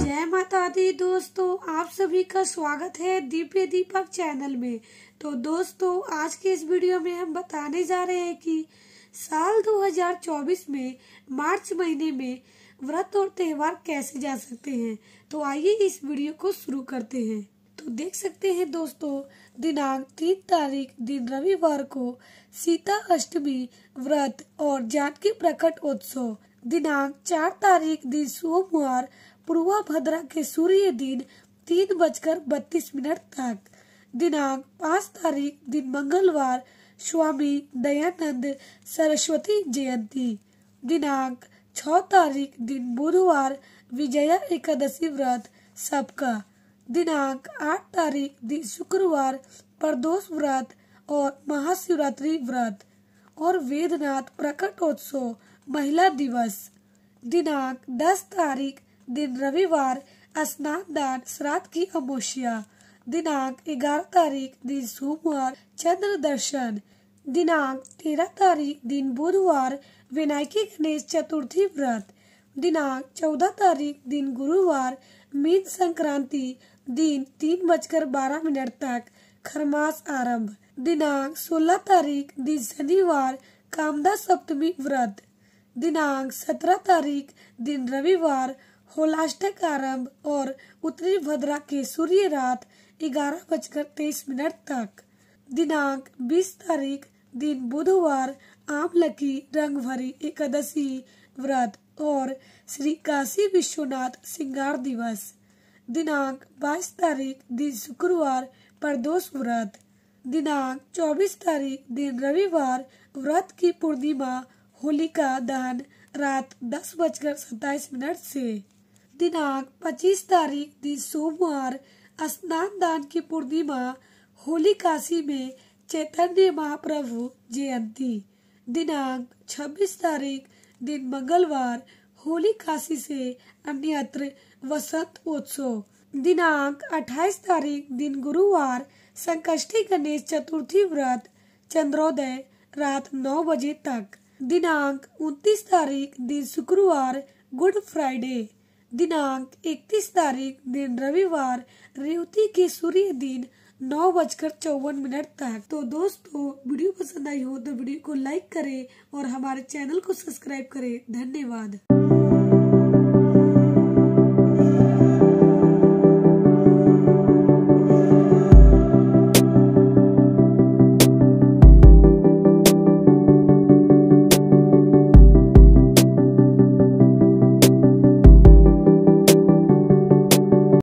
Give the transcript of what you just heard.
जय माता दी दोस्तों आप सभी का स्वागत है दीपे दीपक चैनल में तो दोस्तों आज के इस वीडियो में हम बताने जा रहे हैं कि साल 2024 में मार्च महीने में व्रत और त्योहार कैसे जा सकते हैं तो आइए इस वीडियो को शुरू करते हैं तो देख सकते हैं दोस्तों दिनांक तीन तारीख दिन रविवार को सीता अष्टमी व्रत और जानकी प्रकट उत्सव दिनांक चार तारीख दिन सोमवार पूर्वा भद्रा के सूर्य दिन तीन बजकर बत्तीस मिनट तक दिनांक पाँच तारीख दिन मंगलवार स्वामी दयानंद सरस्वती जयंती दिनांक छ तारीख दिन बुधवार विजया एकादशी व्रत सबका दिनांक आठ तारीख दिन शुक्रवार प्रदोष व्रत और महाशिवरात्रि व्रत और वेदनाथ प्रकटोत्सव महिला दिवस दिनांक 10 तारीख दिन रविवार स्नान दान श्राद्ध की अमोशिया दिनांक 11 तारीख दिन सोमवार चंद्र दर्शन दिनांक 13 तारीख दिन बुधवार विनायकी गणेश चतुर्थी व्रत दिनांक 14 तारीख दिन गुरुवार मीन संक्रांति दिन तीन बजकर बारह मिनट तक खरमास आरंभ दिनांक 16 तारीख दिन शनिवार कामदा सप्तमी व्रत दिनांक 17 तारीख दिन रविवार होलाष्टक आरंभ और उत्तरी भद्रा के सूर्य रात ग्यारह बजकर तेईस मिनट तक दिनांक 20 तारीख दिन बुधवार लकी रंग भरी एकादशी व्रत और श्री काशी विश्वनाथ सिंगार दिवस दिनांक 22 तारीख दिन शुक्रवार प्रदोष व्रत दिनांक 24 तारीख दिन रविवार व्रत की पूर्णिमा होलिका दहन रात दस बजकर सताइस मिनट से दिनांक 25 तारीख दिन सोमवार स्नान दान की पूर्णिमा होली काशी में चैतन्य महाप्रभु जयंती दिनांक 26 तारीख दिन मंगलवार होली काशी से अन्यत्र वसंत उत्सव दिनांक 28 तारीख दिन गुरुवार संकष्टी गणेश चतुर्थी व्रत चंद्रोदय रात नौ बजे तक दिनांक 29 तारीख दिन शुक्रवार गुड फ्राइडे दिनांक 31 तारीख दिन रविवार रेवती के सूर्य दिन नौ बजकर चौवन मिनट तक तो दोस्तों वीडियो पसंद आई हो तो वीडियो को लाइक करें और हमारे चैनल को सब्सक्राइब करें धन्यवाद